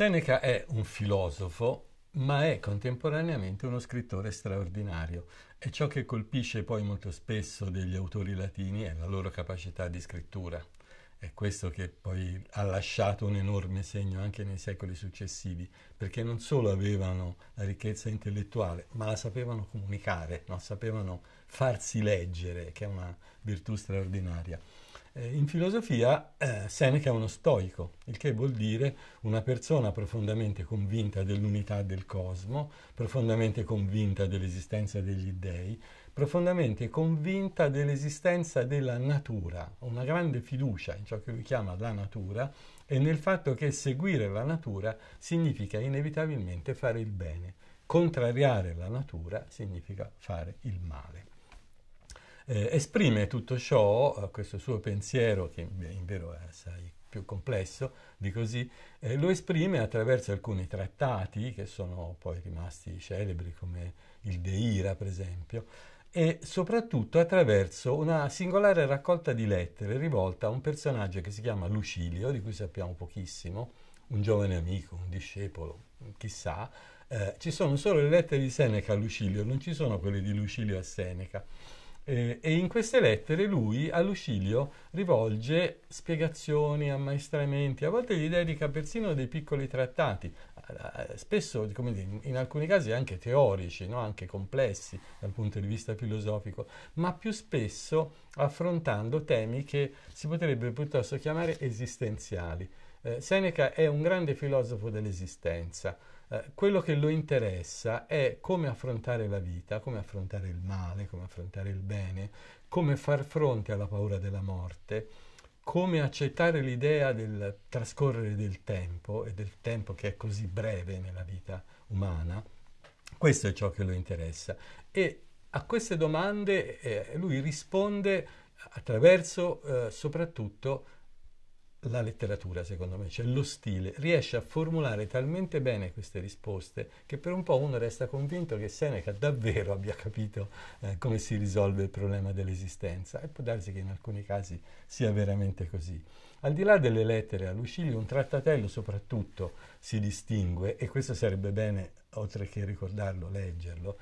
Seneca è un filosofo, ma è contemporaneamente uno scrittore straordinario e ciò che colpisce poi molto spesso degli autori latini è la loro capacità di scrittura. È questo che poi ha lasciato un enorme segno anche nei secoli successivi, perché non solo avevano la ricchezza intellettuale, ma la sapevano comunicare, no? sapevano farsi leggere, che è una virtù straordinaria. Eh, in filosofia eh, Seneca è uno stoico, il che vuol dire una persona profondamente convinta dell'unità del cosmo, profondamente convinta dell'esistenza degli dèi, profondamente convinta dell'esistenza della natura, una grande fiducia in ciò che lui chiama la natura e nel fatto che seguire la natura significa inevitabilmente fare il bene. Contrariare la natura significa fare il male. Eh, esprime tutto ciò, eh, questo suo pensiero, che in vero è assai più complesso di così, eh, lo esprime attraverso alcuni trattati che sono poi rimasti celebri come il De Ira, per esempio, e soprattutto attraverso una singolare raccolta di lettere rivolta a un personaggio che si chiama Lucilio, di cui sappiamo pochissimo, un giovane amico, un discepolo, chissà. Eh, ci sono solo le lettere di Seneca a Lucilio, non ci sono quelle di Lucilio a Seneca. Eh, e in queste lettere lui a Lucilio rivolge spiegazioni, ammaestramenti, a volte gli dedica persino dei piccoli trattati, eh, spesso dire, in alcuni casi anche teorici, no? anche complessi dal punto di vista filosofico, ma più spesso affrontando temi che si potrebbero piuttosto chiamare esistenziali. Eh, Seneca è un grande filosofo dell'esistenza. Eh, quello che lo interessa è come affrontare la vita, come affrontare il male, come affrontare il bene, come far fronte alla paura della morte, come accettare l'idea del trascorrere del tempo e del tempo che è così breve nella vita umana. Questo è ciò che lo interessa. E a queste domande eh, lui risponde attraverso eh, soprattutto la letteratura, secondo me, cioè lo stile, riesce a formulare talmente bene queste risposte che per un po' uno resta convinto che Seneca davvero abbia capito eh, come si risolve il problema dell'esistenza e può darsi che in alcuni casi sia veramente così. Al di là delle lettere a Lucilio, un trattatello soprattutto si distingue, e questo sarebbe bene, oltre che ricordarlo, leggerlo,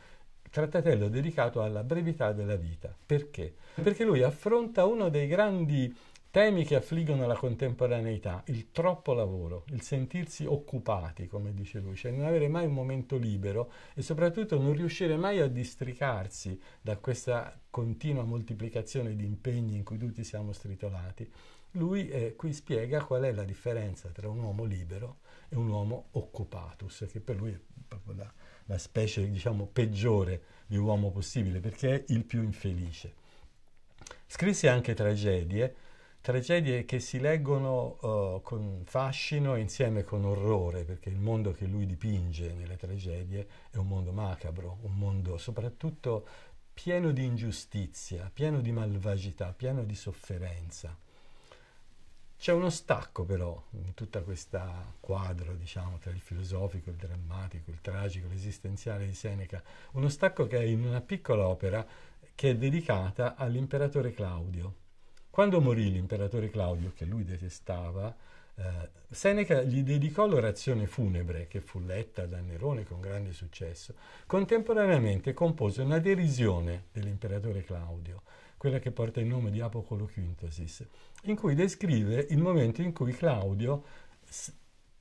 trattatello dedicato alla brevità della vita. Perché? Perché lui affronta uno dei grandi Temi che affliggono la contemporaneità, il troppo lavoro, il sentirsi occupati, come dice lui, cioè non avere mai un momento libero e soprattutto non riuscire mai a districarsi da questa continua moltiplicazione di impegni in cui tutti siamo stritolati. Lui eh, qui spiega qual è la differenza tra un uomo libero e un uomo occupatus, che per lui è proprio la, la specie diciamo, peggiore di uomo possibile, perché è il più infelice. Scrisse anche tragedie, tragedie che si leggono uh, con fascino e insieme con orrore, perché il mondo che lui dipinge nelle tragedie è un mondo macabro, un mondo soprattutto pieno di ingiustizia, pieno di malvagità, pieno di sofferenza. C'è uno stacco però in tutto questo quadro, diciamo, tra il filosofico, il drammatico, il tragico, l'esistenziale di Seneca, uno stacco che è in una piccola opera che è dedicata all'imperatore Claudio quando morì l'imperatore Claudio, che lui detestava, eh, Seneca gli dedicò l'orazione funebre, che fu letta da Nerone con grande successo. Contemporaneamente compose una derisione dell'imperatore Claudio, quella che porta il nome di Apocolo Quintosis, in cui descrive il momento in cui Claudio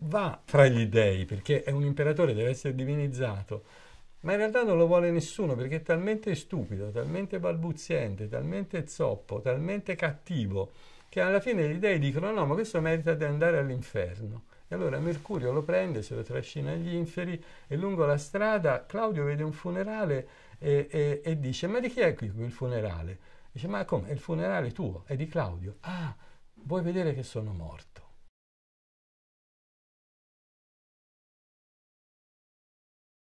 va fra gli dei, perché è un imperatore, deve essere divinizzato, ma in realtà non lo vuole nessuno perché è talmente stupido, talmente balbuziente, talmente zoppo, talmente cattivo, che alla fine gli dei dicono no, ma questo merita di andare all'inferno. E allora Mercurio lo prende, se lo trascina agli inferi e lungo la strada Claudio vede un funerale e, e, e dice ma di chi è qui il funerale? Dice ma come? È il funerale tuo, è di Claudio. Ah, vuoi vedere che sono morto?